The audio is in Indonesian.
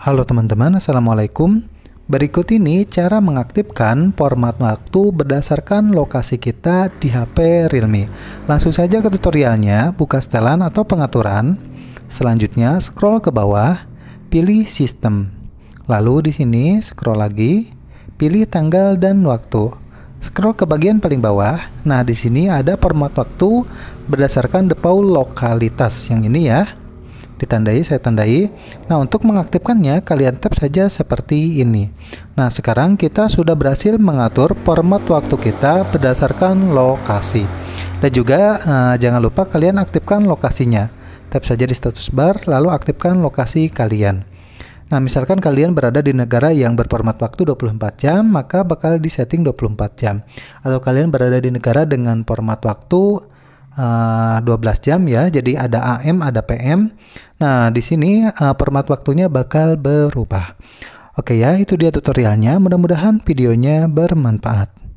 Halo teman-teman, Assalamualaikum. Berikut ini cara mengaktifkan format waktu berdasarkan lokasi kita di HP Realme. Langsung saja ke tutorialnya, buka setelan atau pengaturan. Selanjutnya scroll ke bawah, pilih sistem. Lalu di sini scroll lagi, pilih tanggal dan waktu. Scroll ke bagian paling bawah. Nah, di sini ada format waktu berdasarkan default lokalitas yang ini ya ditandai saya tandai. Nah, untuk mengaktifkannya kalian tap saja seperti ini. Nah, sekarang kita sudah berhasil mengatur format waktu kita berdasarkan lokasi. Dan juga eh, jangan lupa kalian aktifkan lokasinya. Tap saja di status bar lalu aktifkan lokasi kalian. Nah, misalkan kalian berada di negara yang berformat waktu 24 jam, maka bakal disetting 24 jam. Atau kalian berada di negara dengan format waktu uh, eh, 12 jam ya. Jadi ada AM, ada PM. Nah, di sini uh, format waktunya bakal berubah. Oke ya, itu dia tutorialnya. Mudah-mudahan videonya bermanfaat.